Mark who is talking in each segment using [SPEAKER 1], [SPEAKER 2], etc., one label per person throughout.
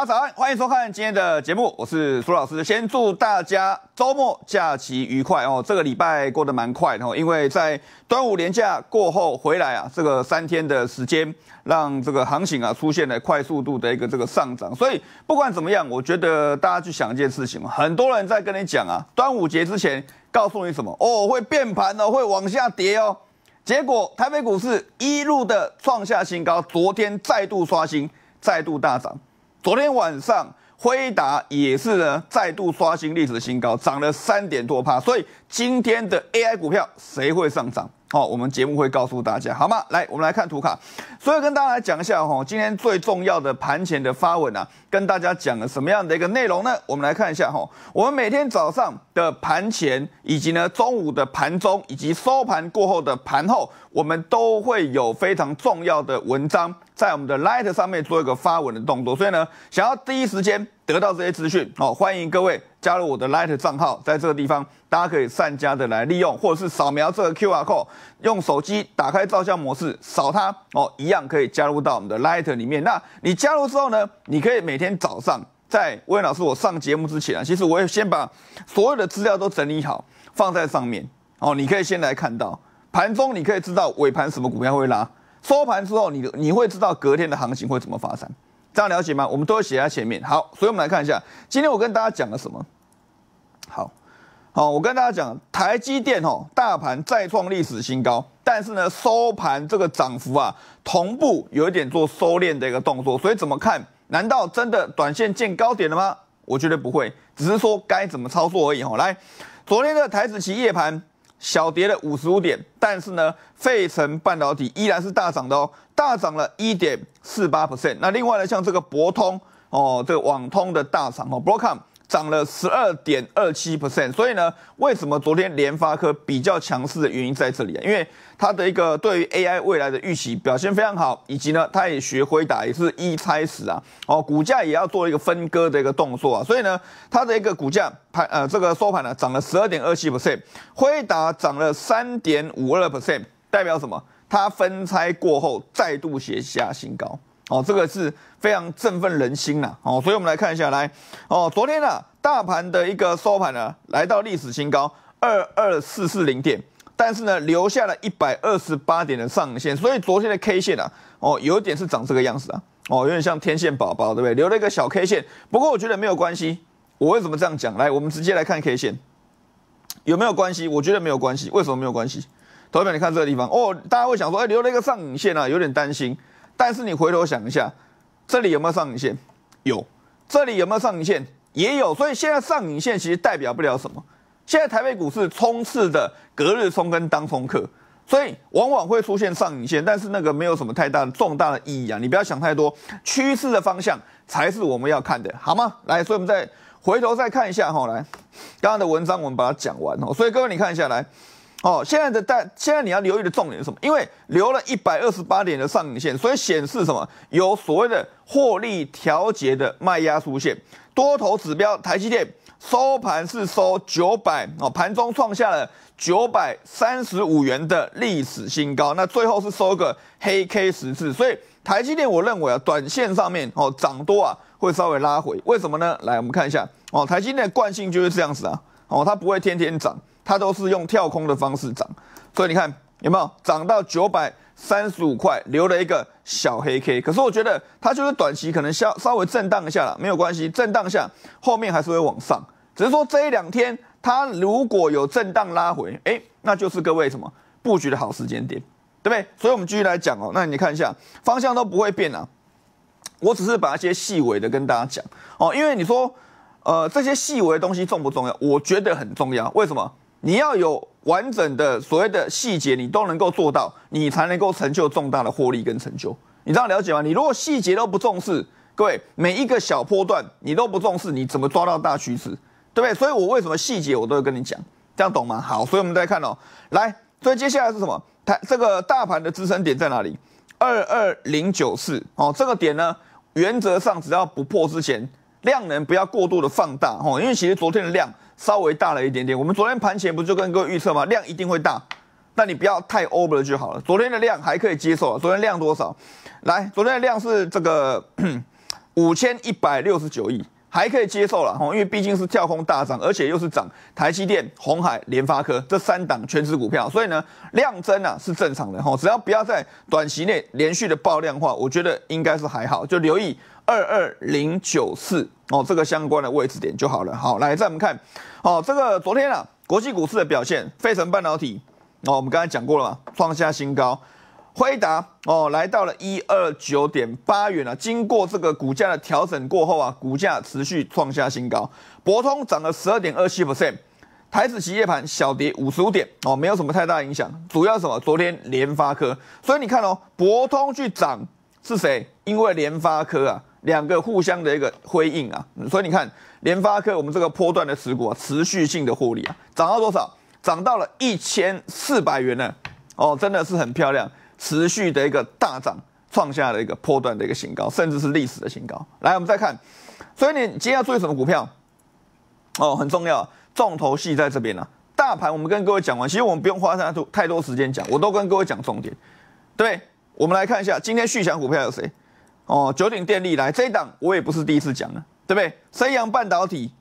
[SPEAKER 1] 大家早安，欢迎收看今天的节目，我是苏老师。先祝大家周末假期愉快哦！这个礼拜过得蛮快哦，因为在端午连假过后回来啊，这个三天的时间让这个行情啊出现了快速度的一个这个上涨。所以不管怎么样，我觉得大家去想一件事情嘛，很多人在跟你讲啊，端午节之前告诉你什么哦，会变盘哦，会往下跌哦，结果台北股市一路的创下新高，昨天再度刷新，再度大涨。昨天晚上，辉达也是呢，再度刷新历史新高，涨了三点多帕。所以今天的 AI 股票谁会上涨？好，我们节目会告诉大家，好吗？来，我们来看图卡。所以跟大家来讲一下哈，今天最重要的盘前的发文啊，跟大家讲了什么样的一个内容呢？我们来看一下哈，我们每天早上的盘前，以及呢中午的盘中，以及收盘过后的盘后，我们都会有非常重要的文章在我们的 Light 上面做一个发文的动作。所以呢，想要第一时间得到这些资讯，哦，欢迎各位。加入我的 Light 账号，在这个地方，大家可以善加的来利用，或者是扫描这个 QR code，用手机打开照相模式扫它哦，一样可以加入到我们的 Light 里面。那你加入之后呢，你可以每天早上在魏老师我上节目之前啊，其实我也先把所有的资料都整理好放在上面哦，你可以先来看到盘中，你可以知道尾盘什么股票会拉，收盘之后你你会知道隔天的行情会怎么发展。大家了解吗？我们都要写在前面。好，所以我们来看一下，今天我跟大家讲了什么。好好，我跟大家讲，台积电哦，大盘再创历史新高，但是呢，收盘这个涨幅啊，同步有一点做收敛的一个动作。所以怎么看？难道真的短线见高点了吗？我觉得不会，只是说该怎么操作而已。哈，来，昨天的台子期夜盘。小跌了五十五点，但是呢，费城半导体依然是大涨的哦，大涨了一点四八 percent。那另外呢，像这个博通哦，这个网通的大厂哦，Broadcom。涨了十二点二七 percent，所以呢，为什么昨天联发科比较强势的原因在这里啊？因为它的一个对于 AI 未来的预期表现非常好，以及呢，它也学辉达，也是一拆死啊，哦，股价也要做一个分割的一个动作啊，所以呢，它的一个股价盘呃这个收盘呢涨了十二点二七 percent，辉达涨了三点五二 percent，代表什么？它分拆过后再度写下新高。哦，这个是非常振奋人心呐！哦，所以我们来看一下，来，哦，昨天呢，大盘的一个收盘呢，来到历史新高二二四四零点，但是呢，留下了一百二十八点的上影线，所以昨天的 K 线啊，哦，有点是长这个样子啊，哦，有点像天线宝宝，对不对？留了一个小 K 线，不过我觉得没有关系。我为什么这样讲？来，我们直接来看 K 线有没有关系？我觉得没有关系。为什么没有关系？投票，你看这个地方哦，大家会想说，哎，留了一个上影线啊，有点担心。但是你回头想一下，这里有没有上影线？有，这里有没有上影线？也有。所以现在上影线其实代表不了什么。现在台北股市冲刺的隔日冲跟当冲客，所以往往会出现上影线，但是那个没有什么太大的重大的意义啊。你不要想太多，趋势的方向才是我们要看的，好吗？来，所以我们再回头再看一下哈，来，刚刚的文章我们把它讲完哦。所以各位你看一下来。哦，现在的但现在你要留意的重点是什么？因为留了一百二十八点的上影线，所以显示什么？有所谓的获利调节的卖压出现。多头指标台积电收盘是收九百哦，盘中创下了九百三十五元的历史新高。那最后是收个黑 K 十字，所以台积电我认为啊，短线上面哦涨多啊会稍微拉回。为什么呢？来我们看一下哦，台积电惯性就是这样子啊，哦它不会天天涨。它都是用跳空的方式涨，所以你看有没有涨到九百三十五块，留了一个小黑 K。可是我觉得它就是短期可能稍稍微震荡一下了，没有关系，震荡下后面还是会往上。只是说这一两天它如果有震荡拉回，哎，那就是各位什么布局的好时间点，对不对？所以我们继续来讲哦。那你看一下方向都不会变啊，我只是把一些细微的跟大家讲哦，因为你说呃这些细微的东西重不重要？我觉得很重要，为什么？你要有完整的所谓的细节，你都能够做到，你才能够成就重大的获利跟成就。你这样了解吗？你如果细节都不重视，各位每一个小波段你都不重视，你怎么抓到大趋势？对不对？所以我为什么细节我都会跟你讲，这样懂吗？好，所以我们再看哦，来，所以接下来是什么？台这个大盘的支撑点在哪里？二二零九四哦，这个点呢，原则上只要不破之前，量能不要过度的放大哦，因为其实昨天的量。稍微大了一点点，我们昨天盘前不就跟各位预测吗？量一定会大，那你不要太 over 就好了。昨天的量还可以接受昨天量多少？来，昨天的量是这个 五千一百六十九亿。还可以接受了哈，因为毕竟是跳空大涨，而且又是涨台积电、红海、联发科这三档全值股票，所以呢量增啊是正常的哈，只要不要在短期内连续的爆量化，我觉得应该是还好，就留意二二零九四哦这个相关的位置点就好了。好，来再我们看哦这个昨天啊国际股市的表现，费城半导体哦我们刚才讲过了嘛，创下新高。辉达哦，来到了一二九点八元啊。经过这个股价的调整过后啊，股价持续创下新高。博通涨了十二点二七 percent，台指企夜盘小跌五十五点哦，没有什么太大影响。主要什么？昨天联发科，所以你看哦，博通去涨是谁？因为联发科啊，两个互相的一个辉映啊。所以你看联发科，我们这个波段的持股啊，持续性的获利啊，涨到多少？涨到了一千四百元呢。哦，真的是很漂亮。持续的一个大涨，创下了一个破段的一个新高，甚至是历史的新高。来，我们再看，所以你今天要注意什么股票？哦，很重要，重头戏在这边啊。大盘我们跟各位讲完，其实我们不用花太多太多时间讲，我都跟各位讲重点，对我们来看一下，今天续强股票有谁？哦，九鼎电力来，这一档我也不是第一次讲了，对不对？三洋半导体、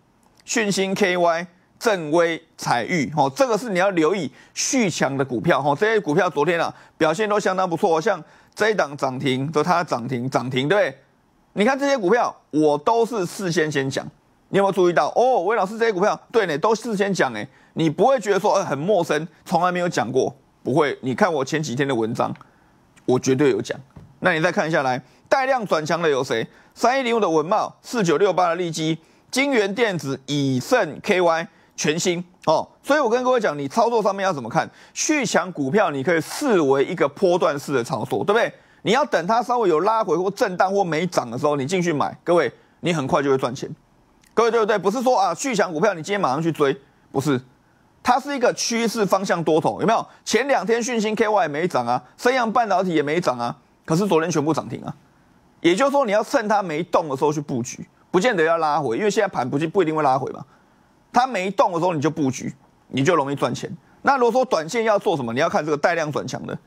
[SPEAKER 1] 讯芯 KY。正威、彩玉，吼，这个是你要留意续强的股票，吼，这些股票昨天啊表现都相当不错，像这一档涨停就它涨停涨停，对不对？你看这些股票，我都是事先先讲，你有没有注意到？哦，魏老师这些股票，对呢，都事先讲，哎，你不会觉得说呃很陌生，从来没有讲过，不会。你看我前几天的文章，我绝对有讲。那你再看一下来，带量转强的有谁？三一零五的文茂，四九六八的利基，金源电子、以盛 KY。全新哦，所以我跟各位讲，你操作上面要怎么看续强股票，你可以视为一个波段式的操作，对不对？你要等它稍微有拉回或震荡或没涨的时候，你进去买，各位，你很快就会赚钱。各位对不对？不是说啊，续强股票你今天马上去追，不是，它是一个趋势方向多头，有没有？前两天讯星 KY 没涨啊，升阳半导体也没涨啊，可是昨天全部涨停啊，也就是说你要趁它没动的时候去布局，不见得要拉回，因为现在盘不不一定会拉回嘛。它没动的时候你就布局，你就容易赚钱。那如果说短线要做什么，你要看这个带量转强的，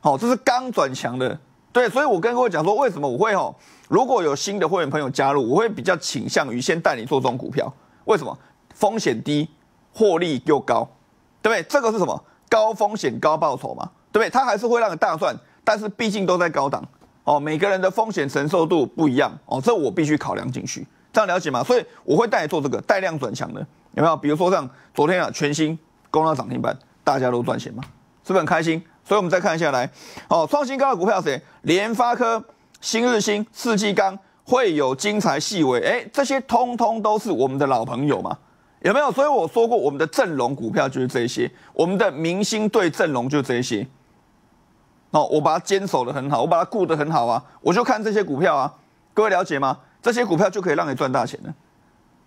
[SPEAKER 1] 好，这是刚转强的，对。所以我跟各位讲说，为什么我会吼？如果有新的会员朋友加入，我会比较倾向于先带你做种股票，为什么？风险低，获利又高，对不对？这个是什么？高风险高报酬嘛，对不对？它还是会让你大赚，但是毕竟都在高档，哦，每个人的风险承受度不一样，哦，这我必须考量进去。这样了解吗？所以我会带你做这个带量转强的有没有？比如说像昨天啊，全新攻到涨停板，大家都赚钱嘛，是不是很开心？所以我们再看一下来，哦，创新高的股票谁？联发科、新日新、世纪钢会有精彩细微，哎，这些通通都是我们的老朋友嘛？有没有？所以我说过，我们的阵容股票就是这些，我们的明星队阵容就是这些。哦，我把它坚守的很好，我把它顾得很好啊，我就看这些股票啊，各位了解吗？这些股票就可以让你赚大钱了。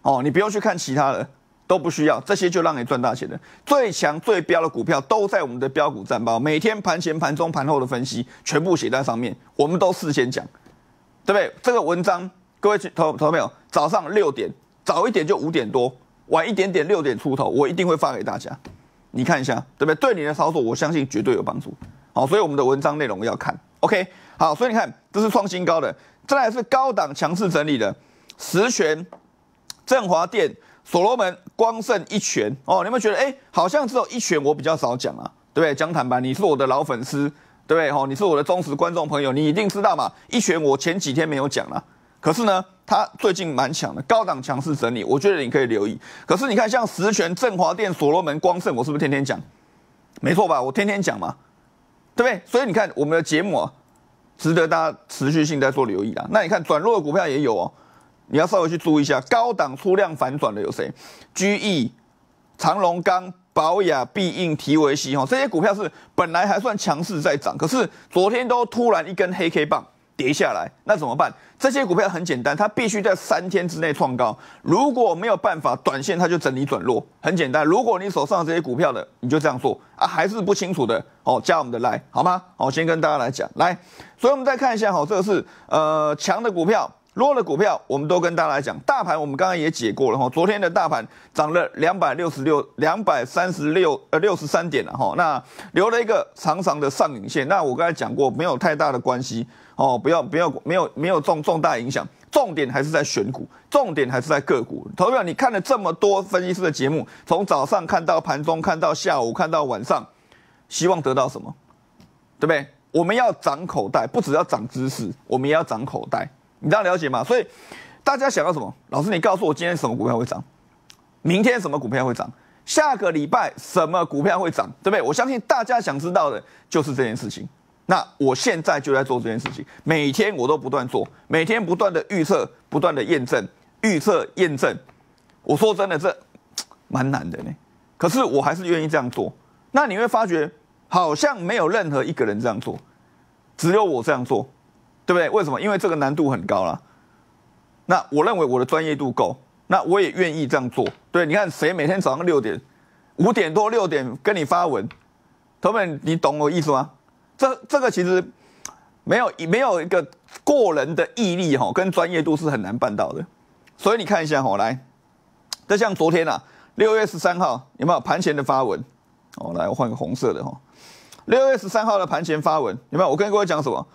[SPEAKER 1] 哦，你不用去看其他的，都不需要，这些就让你赚大钱的，最强最标的股票都在我们的标股战报，每天盘前、盘中、盘后的分析全部写在上面，我们都事先讲，对不对？这个文章各位去投投没有？早上六点，早一点就五点多，晚一点点六点出头，我一定会发给大家，你看一下，对不对？对你的操作，我相信绝对有帮助。好，所以我们的文章内容要看，OK？好，所以你看，这是创新高的。再来是高档强势整理的十全、振华店、所罗门、光盛一拳哦，有们有觉得哎，好像只有一拳我比较少讲啊，对不对？讲坦白，你是我的老粉丝，对不对？哦，你是我的忠实观众朋友，你一定知道嘛。一拳我前几天没有讲了，可是呢，它最近蛮强的，高档强势整理，我觉得你可以留意。可是你看，像十全、振华店、所罗门、光盛，我是不是天天讲？没错吧？我天天讲嘛，对不对？所以你看我们的节目啊。值得大家持续性在做留意啦。那你看转弱的股票也有哦，你要稍微去注意一下，高档出量反转的有谁？GE、长隆钢、宝雅、必应、提维西哦，这些股票是本来还算强势在涨，可是昨天都突然一根黑 K 棒。跌下来，那怎么办？这些股票很简单，它必须在三天之内创高。如果没有办法，短线它就整理转弱。很简单，如果你手上这些股票的，你就这样做啊。还是不清楚的哦，加我们的来好吗？好，先跟大家来讲来。所以我们再看一下哈，这个是呃强的股票，弱的股票，我们都跟大家来讲。大盘我们刚刚也解过了哈，昨天的大盘涨了两百六十六、两百三十六呃六十三点了哈，那留了一个长长的上影线。那我刚才讲过，没有太大的关系。哦，不要不要，没有没有重重大影响，重点还是在选股，重点还是在个股。投票，你看了这么多分析师的节目，从早上看到盘中，看到下午，看到晚上，希望得到什么？对不对？我们要涨口袋，不只要涨知识，我们也要涨口袋。你这样了解吗？所以大家想要什么？老师，你告诉我今天什么股票会涨？明天什么股票会涨？下个礼拜什么股票会涨？对不对？我相信大家想知道的就是这件事情。那我现在就在做这件事情，每天我都不断做，每天不断的预测、不断的验证、预测、验证。我说真的，这蛮难的呢。可是我还是愿意这样做。那你会发觉，好像没有任何一个人这样做，只有我这样做，对不对？为什么？因为这个难度很高啦。那我认为我的专业度够，那我也愿意这样做。对，你看谁每天早上六点、五点多、六点跟你发文？同学们，你懂我意思吗？这这个其实没有没有一个过人的毅力吼，跟专业度是很难办到的。所以你看一下吼，来，就像昨天呐，六月十三号有没有盘前的发文？哦，来我换个红色的哦。六月十三号的盘前发文有没有？我跟各位讲什么？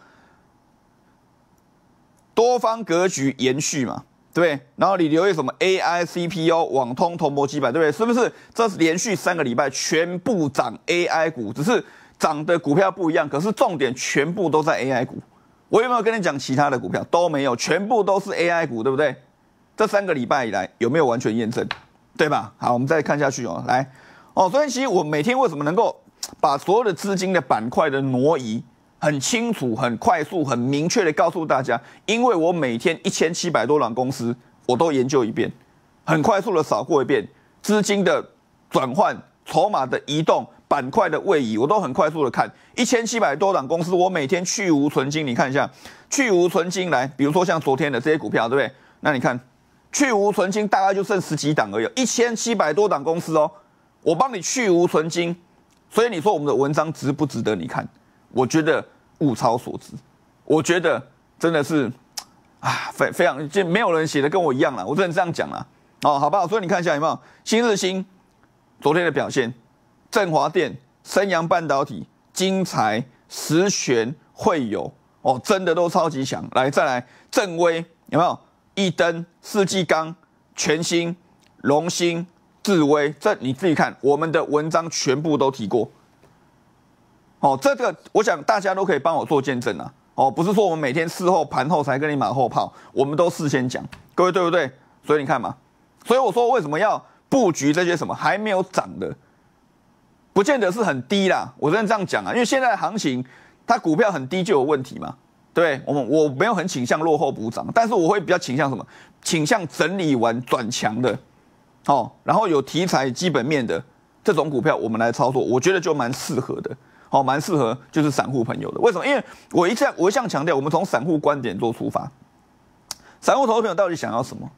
[SPEAKER 1] 多方格局延续嘛，对不对？然后你留意什么？A I C P U、网通、同模基板，对不对？是不是？这是连续三个礼拜全部涨 A I 股，只是。涨的股票不一样，可是重点全部都在 AI 股。我有没有跟你讲其他的股票都没有，全部都是 AI 股，对不对？这三个礼拜以来有没有完全验证？对吧？好，我们再看下去哦。来，哦，所以其实我每天为什么能够把所有的资金的板块的挪移很清楚、很快速、很明确的告诉大家？因为我每天一千七百多软公司我都研究一遍，很快速的扫过一遍资金的转换、筹码的移动。板块的位移，我都很快速的看一千七百多档公司，我每天去无存金，你看一下去无存金来，比如说像昨天的这些股票，对不对？那你看去无存金，大概就剩十几档而已，一千七百多档公司哦，我帮你去无存金，所以你说我们的文章值不值得你看？我觉得物超所值，我觉得真的是啊，非非常，就没有人写的跟我一样了，我只能这样讲了哦，好不好？所以你看一下有没有新日新昨天的表现。振华电、升阳半导体、晶材、石旋、惠友，哦，真的都超级强！来再来，正威有没有？一登、四季钢、全新、龙芯、智威，这你自己看，我们的文章全部都提过。哦，这个我想大家都可以帮我做见证啊！哦，不是说我们每天事后盘后才跟你马后炮，我们都事先讲，各位对不对？所以你看嘛，所以我说为什么要布局这些什么还没有涨的？不见得是很低啦，我只能这样讲啊，因为现在的行情，它股票很低就有问题嘛。对我们，我没有很倾向落后补涨，但是我会比较倾向什么？倾向整理完转强的，好，然后有题材基本面的这种股票，我们来操作，我觉得就蛮适合的，好，蛮适合就是散户朋友的。为什么？因为我一向我一向强调，我们从散户观点做出发，散户投资朋友到底想要什么？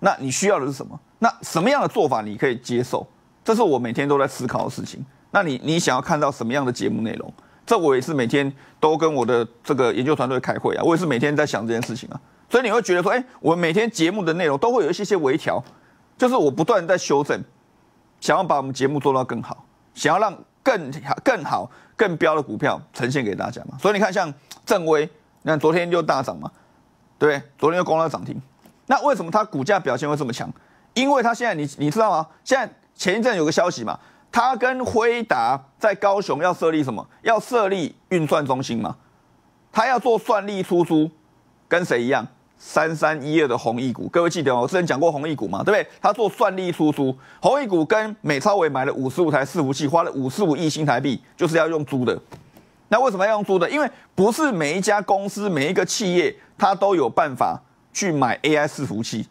[SPEAKER 1] 那你需要的是什么？那什么样的做法你可以接受？这是我每天都在思考的事情。那你你想要看到什么样的节目内容？这我也是每天都跟我的这个研究团队开会啊，我也是每天在想这件事情啊。所以你会觉得说，哎，我每天节目的内容都会有一些些微调，就是我不断在修正，想要把我们节目做到更好，想要让更好、更好、更标的股票呈现给大家嘛。所以你看，像正威，你看昨天就大涨嘛，对对？昨天又攻到涨停。那为什么它股价表现会这么强？因为它现在你你知道吗？现在前一阵有个消息嘛。他跟辉达在高雄要设立什么？要设立运算中心吗？他要做算力出租，跟谁一样？三三一二的红一股，各位记得我之前讲过红一股嘛，对不对？他做算力出租，红一股跟美超伟买了五十五台伺服器，花了五十五亿新台币，就是要用租的。那为什么要用租的？因为不是每一家公司、每一个企业，他都有办法去买 AI 伺服器。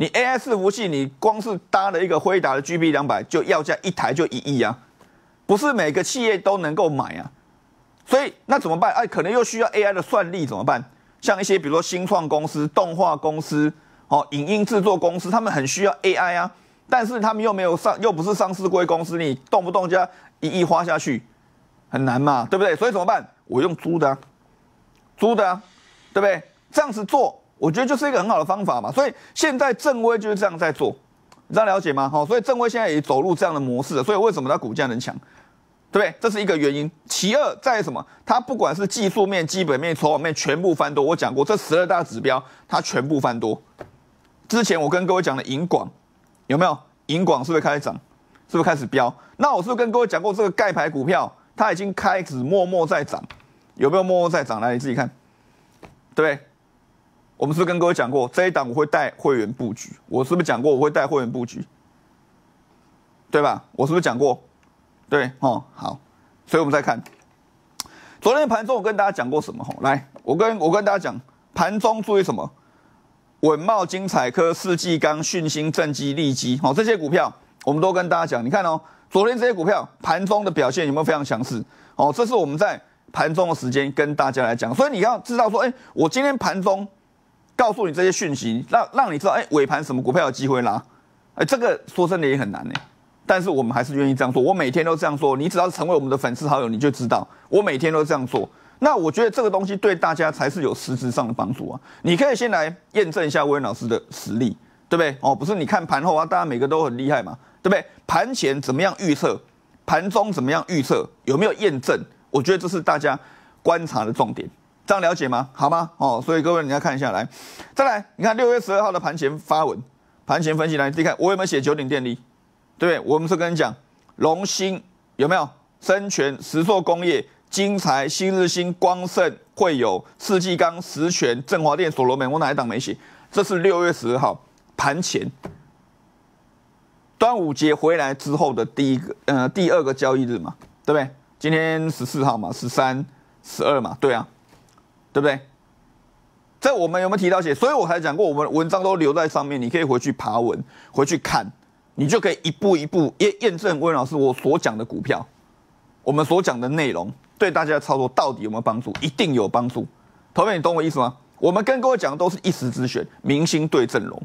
[SPEAKER 1] 你 A I 服务器，你光是搭了一个辉达的 G b 两百，就要价一台就一亿啊，不是每个企业都能够买啊，所以那怎么办？哎，可能又需要 A I 的算力怎么办？像一些比如说新创公司、动画公司、哦，影音制作公司，他们很需要 A I 啊，但是他们又没有上，又不是上市规公司，你动不动就要一亿花下去，很难嘛，对不对？所以怎么办？我用租的，租的，啊，对不对？这样子做。我觉得就是一个很好的方法嘛，所以现在正威就是这样在做，你知道了解吗？好，所以正威现在也走入这样的模式了，所以为什么它股价能强，对不对？这是一个原因。其二在什么？它不管是技术面、基本面、筹码面全部翻多。我讲过这十二大指标，它全部翻多。之前我跟各位讲的银广，有没有？银广是不是开始涨？是不是开始飙？那我是不是跟各位讲过这个盖牌股票，它已经开始默默在涨，有没有默默在涨？来，你自己看，对不对？我们是不是跟各位讲过，这一档我会带会员布局，我是不是讲过我会带会员布局？对吧？我是不是讲过？对哦，好，所以我们再看昨天盘中，我跟大家讲过什么？吼，来，我跟我跟大家讲，盘中注意什么？稳茂、精彩科、世纪刚、讯星、正基、利基，哦，这些股票我们都跟大家讲。你看哦，昨天这些股票盘中的表现有没有非常强势？哦，这是我们在盘中的时间跟大家来讲，所以你要知道说，哎，我今天盘中。告诉你这些讯息，让让你知道，哎，尾盘什么股票有机会啦，哎，这个说真的也很难呢，但是我们还是愿意这样做。我每天都这样说，你只要是成为我们的粉丝好友，你就知道我每天都这样做。那我觉得这个东西对大家才是有实质上的帮助啊！你可以先来验证一下威老师的实力，对不对？哦，不是，你看盘后啊，大家每个都很厉害嘛，对不对？盘前怎么样预测？盘中怎么样预测？有没有验证？我觉得这是大家观察的重点。这样了解吗？好吗？哦，所以各位，你要看一下来，再来，你看六月十二号的盘前发文，盘前分析来，你看我有没有写九鼎电力，对不对？我们是跟你讲，龙兴有没有？深全、石硕工业、金财、新日新、光盛、惠友、世纪钢、石泉、振华电、所罗门，我哪一档没写？这是六月十二号盘前，端午节回来之后的第一个，呃，第二个交易日嘛，对不对？今天十四号嘛，十三、十二嘛，对啊。对不对？在我们有没有提到写？所以我才讲过，我们文章都留在上面，你可以回去爬文，回去看，你就可以一步一步验验证温老师我所讲的股票，我们所讲的内容对大家的操作到底有没有帮助？一定有帮助。头尾你懂我意思吗？我们跟各位讲的都是一时之选，明星对阵容，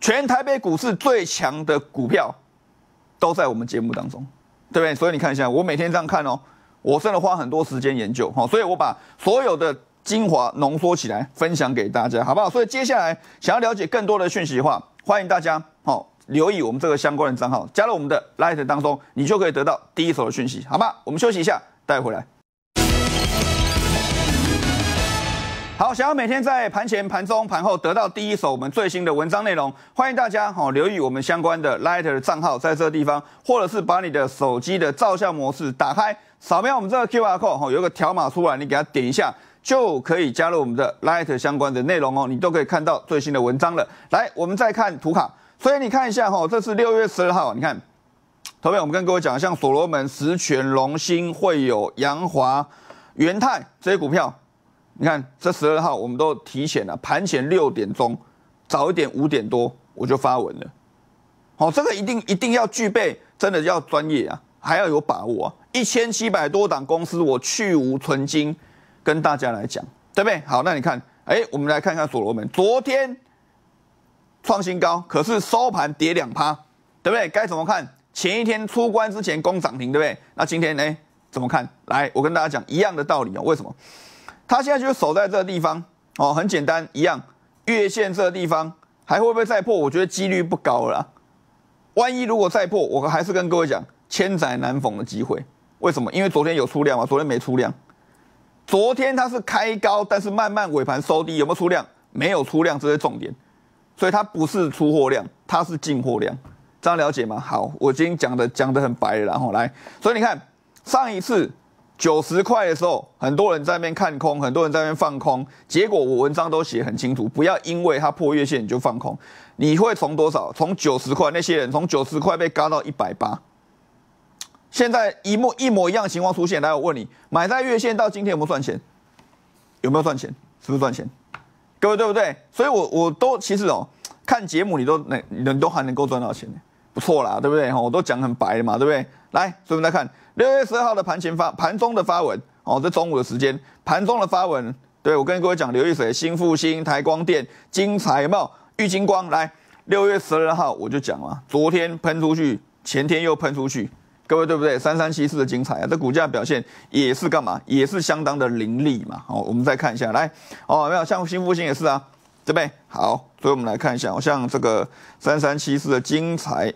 [SPEAKER 1] 全台北股市最强的股票都在我们节目当中，对不对？所以你看一下，我每天这样看哦。我真的花很多时间研究，好，所以我把所有的精华浓缩起来分享给大家，好不好？所以接下来想要了解更多的讯息的话，欢迎大家好留意我们这个相关的账号，加入我们的 l i t 当中，你就可以得到第一手的讯息，好吧？我们休息一下，带回来。好，想要每天在盘前、盘中、盘后得到第一手我们最新的文章内容，欢迎大家哦，留意我们相关的 Light 的账号，在这个地方，或者是把你的手机的照相模式打开，扫描我们这个 QR code 哈，有个条码出来，你给它点一下，就可以加入我们的 Light 相关的内容哦，你都可以看到最新的文章了。来，我们再看图卡，所以你看一下哈，这是六月十二号，你看，昨面我们跟各位讲，像所罗门、石泉、龙兴、会友、阳华、元泰这些股票。你看，这十二号我们都提前了，盘前六点钟，早一点五点多我就发文了。好，这个一定一定要具备，真的要专业啊，还要有把握啊。一千七百多档公司，我去无存金，跟大家来讲，对不对？好，那你看，哎，我们来看看所罗门，昨天创新高，可是收盘跌两趴，对不对？该怎么看？前一天出关之前攻涨停，对不对？那今天呢？怎么看？来，我跟大家讲一样的道理哦，为什么？他现在就守在这个地方哦，很简单，一样月线这个地方还会不会再破？我觉得几率不高了。万一如果再破，我还是跟各位讲，千载难逢的机会。为什么？因为昨天有出量啊，昨天没出量。昨天它是开高，但是慢慢尾盘收低，有没有出量？没有出量，这是重点。所以它不是出货量，它是进货量，这样了解吗？好，我今天讲的讲得很白了，然后来，所以你看上一次。九十块的时候，很多人在那边看空，很多人在那边放空。结果我文章都写很清楚，不要因为它破月线你就放空。你会从多少？从九十块，那些人从九十块被割到一百八。现在一模一模一样情况出现，来，我问你，买在月线到今天有没有赚钱？有没有赚钱？是不是赚钱？各位对不对？所以我我都其实哦，看节目你都能能都还能够赚到钱不错啦，对不对？哈，我都讲很白嘛，对不对？来，所以我们再看六月十二号的盘前发盘中的发文，哦，在中午的时间盘中的发文，对我跟各位讲，刘意水、新复兴、台光电、金彩茂、玉金光，来，六月十二号我就讲了，昨天喷出去，前天又喷出去，各位对不对？三三七四的精彩啊，这股价表现也是干嘛？也是相当的凌厉嘛，哦，我们再看一下，来，哦，没有像新复兴也是啊，对不对？好，所以我们来看一下，哦，像这个三三七四的精彩。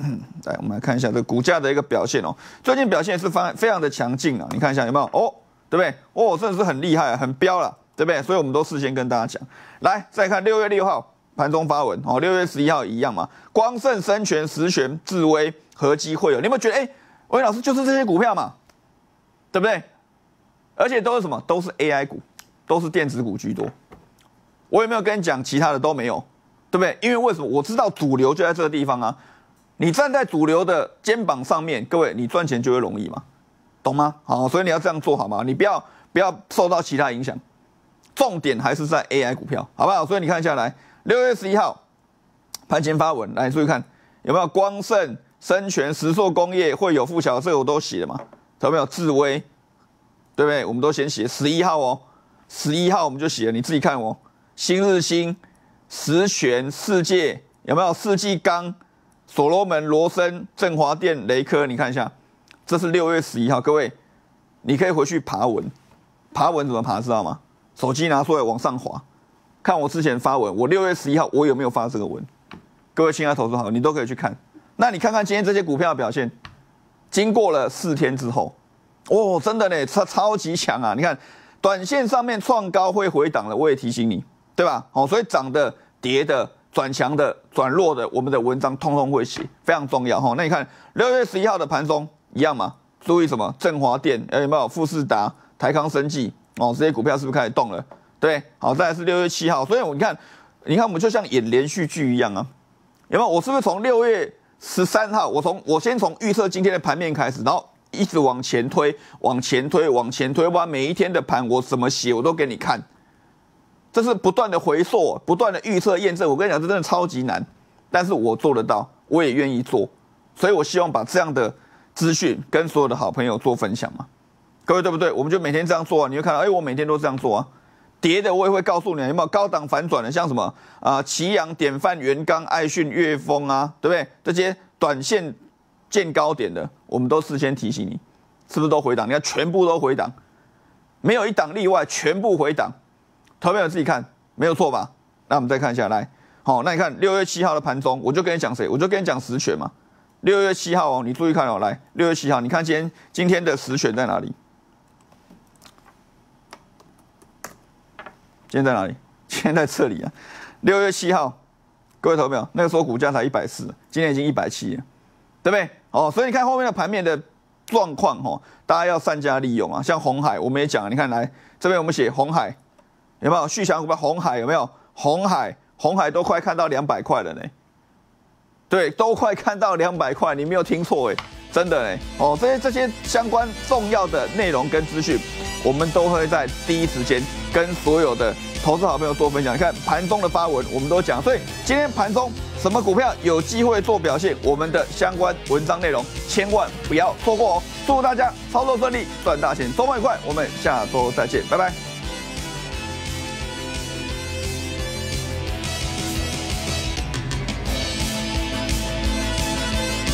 [SPEAKER 1] 来，我们来看一下这个股价的一个表现哦。最近表现是方非常的强劲啊！你看一下有没有哦？对不对？哦，真的是很厉害，很飙了，对不对？所以我们都事先跟大家讲。来，再看六月六号盘中发文哦，六月十一号一样嘛。光盛、深全、实权、智威和机会哦，你有没有觉得哎，魏老师就是这些股票嘛？对不对？而且都是什么？都是 AI 股，都是电子股居多。我有没有跟你讲，其他的都没有，对不对？因为为什么？我知道主流就在这个地方啊。你站在主流的肩膀上面，各位，你赚钱就会容易嘛？懂吗？好，所以你要这样做好吗？你不要不要受到其他影响，重点还是在 AI 股票，好不好？所以你看下来，六月十一号盘前发文来注意看有没有光盛、深全、石硕工业、惠友、富桥，这我都写了嘛？有没有智威？对不对？我们都先写十一号哦，十一号我们就写了，你自己看哦。新日新、石泉、世界有没有世纪钢？所罗门、罗森、振华店、雷科，你看一下，这是六月十一号。各位，你可以回去爬文，爬文怎么爬？知道吗？手机拿出来往上滑，看我之前发文，我六月十一号我有没有发这个文？各位新来投资好，你都可以去看。那你看看今天这些股票表现，经过了四天之后，哦，真的呢，超超级强啊！你看，短线上面创高会回档了，我也提醒你，对吧？哦，所以涨的跌的。转强的、转弱的，我们的文章通通会写，非常重要哈。那你看六月十一号的盘中一样嘛？注意什么？振华电，有没有富士达、台康生技哦？这些股票是不是开始动了？对，好，再来是六月七号。所以我你看，你看我们就像演连续剧一样啊。有没有？我是不是从六月十三号，我从我先从预测今天的盘面开始，然后一直往前推，往前推，往前推，我把每一天的盘我怎么写我都给你看。这是不断的回溯，不断的预测验证。我跟你讲，这真的超级难，但是我做得到，我也愿意做，所以我希望把这样的资讯跟所有的好朋友做分享嘛。各位对不对？我们就每天这样做啊，你会看到，哎，我每天都这样做啊。跌的我也会告诉你，有没有高档反转的？像什么啊，齐阳、典范、元刚、爱讯、岳峰啊，对不对？这些短线见高点的，我们都事先提醒你，是不是都回档？你看全部都回档，没有一档例外，全部回档。投票自己看，没有错吧？那我们再看一下，来，好，那你看六月七号的盘中，我就跟你讲谁，我就跟你讲实权嘛。六月七号哦，你注意看哦，来，六月七号，你看今天今天的实权在哪里？今天在哪里？今天在这里啊。六月七号，各位投票，那个时候股价才一百四，今天已经一百七，对不对？哦，所以你看后面的盘面的状况哦，大家要善加利用啊。像红海，我们也讲，你看来这边我们写红海。有没有旭祥？股票？红海有没有红海？红海都快看到两百块了呢，对，都快看到两百块，你没有听错哎，真的哎，哦，这些这些相关重要的内容跟资讯，我们都会在第一时间跟所有的投资好朋友多分享。你看盘中的发文，我们都讲，所以今天盘中什么股票有机会做表现，我们的相关文章内容千万不要错过哦。祝大家操作顺利，赚大钱，周末愉快，我们下周再见，拜拜。